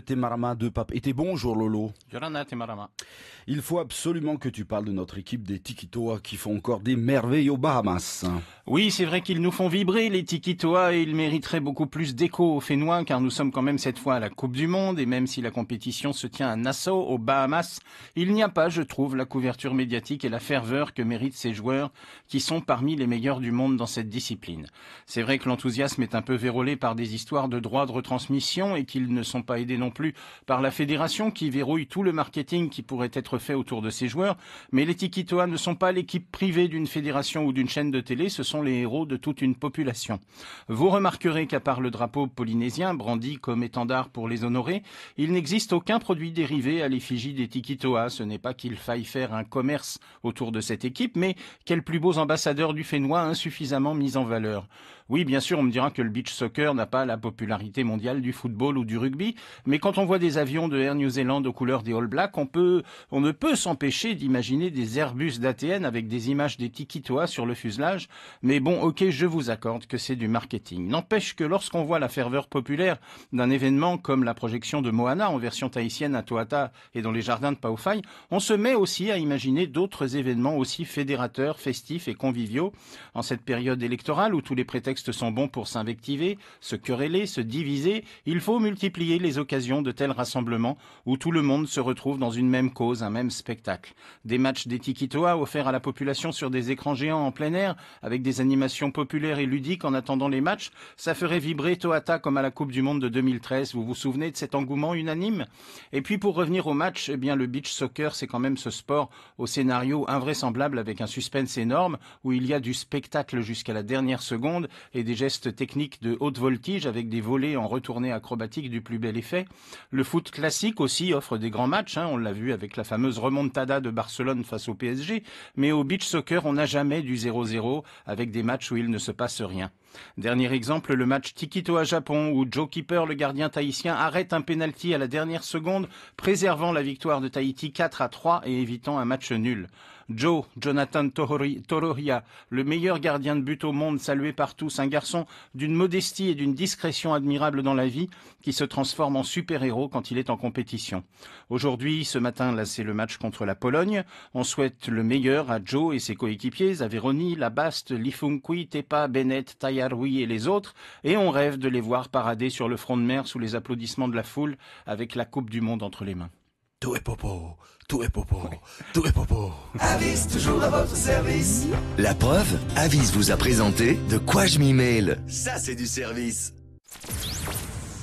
Temarama de Pape. Et bonjour Lolo. Yorana Temarama. Il faut absolument que tu parles de notre équipe des Tikitoa qui font encore des merveilles aux Bahamas. Oui, c'est vrai qu'ils nous font vibrer les Tikitoa et ils mériteraient beaucoup plus d'écho aux Fénois car nous sommes quand même cette fois à la Coupe du Monde et même si la compétition se tient à Nassau aux Bahamas, il n'y a pas, je trouve, la couverture médiatique et la ferveur que méritent ces joueurs qui sont parmi les meilleurs du monde dans cette discipline. C'est vrai que l'enthousiasme est un peu vérolé par des histoires de droits de retransmission et qu'ils ne sont pas aidés non plus par la fédération qui verrouille tout le marketing qui pourrait être fait autour de ces joueurs. Mais les Tikitoa ne sont pas l'équipe privée d'une fédération ou d'une chaîne de télé, ce sont les héros de toute une population. Vous remarquerez qu'à part le drapeau polynésien, brandi comme étendard pour les honorer, il n'existe aucun produit dérivé à l'effigie des Tikitoa. Ce n'est pas qu'il faille faire un commerce autour de cette équipe, mais quels plus beaux ambassadeurs du Fénois insuffisamment mis en valeur. Oui, bien sûr, on me dira que le beach soccer n'a pas la popularité mondiale du football ou du rugby, mais quand on voit des avions de Air New Zealand aux couleurs des All Blacks, on, on ne peut s'empêcher d'imaginer des Airbus d'ATN avec des images des Toa sur le fuselage. Mais bon, ok, je vous accorde que c'est du marketing. N'empêche que lorsqu'on voit la ferveur populaire d'un événement comme la projection de Moana en version tahitienne à Toata et dans les jardins de Paofai, on se met aussi à imaginer d'autres événements aussi fédérateurs, festifs et conviviaux. En cette période électorale où tous les prétextes sont bons pour s'invectiver, se quereller, se diviser, il faut multiplier les occasions de tels rassemblements où tout le monde se retrouve dans une même cause, un même spectacle. Des matchs d'Etiquitoa offerts à la population sur des écrans géants en plein air, avec des animations populaires et ludiques en attendant les matchs, ça ferait vibrer Toata comme à la Coupe du Monde de 2013. Vous vous souvenez de cet engouement unanime Et puis pour revenir au match, eh bien le beach soccer, c'est quand même ce sport au scénario invraisemblable avec un suspense énorme où il y a du spectacle jusqu'à la dernière seconde et des gestes techniques de haute voltige avec des volets en retournée acrobatique du plus bel effet. Le foot classique aussi offre des grands matchs. Hein. on l'a vu avec la fameuse remontada de Barcelone face au PSG. Mais au beach soccer, on n'a jamais du 0-0 avec des matchs où il ne se passe rien. Dernier exemple, le match Tikito à Japon où Joe Keeper, le gardien tahitien, arrête un penalty à la dernière seconde, préservant la victoire de Tahiti 4 à 3 et évitant un match nul. Joe, Jonathan Tororia, le meilleur gardien de but au monde, salué par tous, un garçon d'une modestie et d'une discrétion admirable dans la vie, qui se transforme en super-héros quand il est en compétition. Aujourd'hui, ce matin, là, c'est le match contre la Pologne. On souhaite le meilleur à Joe et ses coéquipiers, à La Labaste, Lifunkui, Tepa, Bennett, Taya oui et les autres, et on rêve de les voir parader sur le front de mer sous les applaudissements de la foule avec la Coupe du Monde entre les mains. Tout est popo, tout est popo, tout est popo. Avis, toujours à votre service. La preuve, Avis vous a présenté De quoi je m'email. Ça, c'est du service.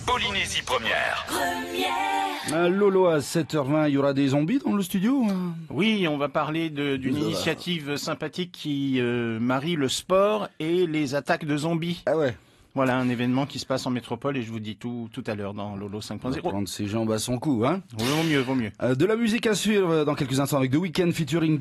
Polynésie première. Première. Lolo, à 7h20, il y aura des zombies dans le studio hein Oui, on va parler d'une initiative sympathique qui euh, marie le sport et les attaques de zombies. Ah ouais voilà un événement qui se passe en métropole et je vous dis tout tout à l'heure dans Lolo 5.0. Prendre ses jambes à son cou, hein Vaut mieux, vaut mieux. Euh, de la musique à suivre dans quelques instants avec The Weeknd featuring.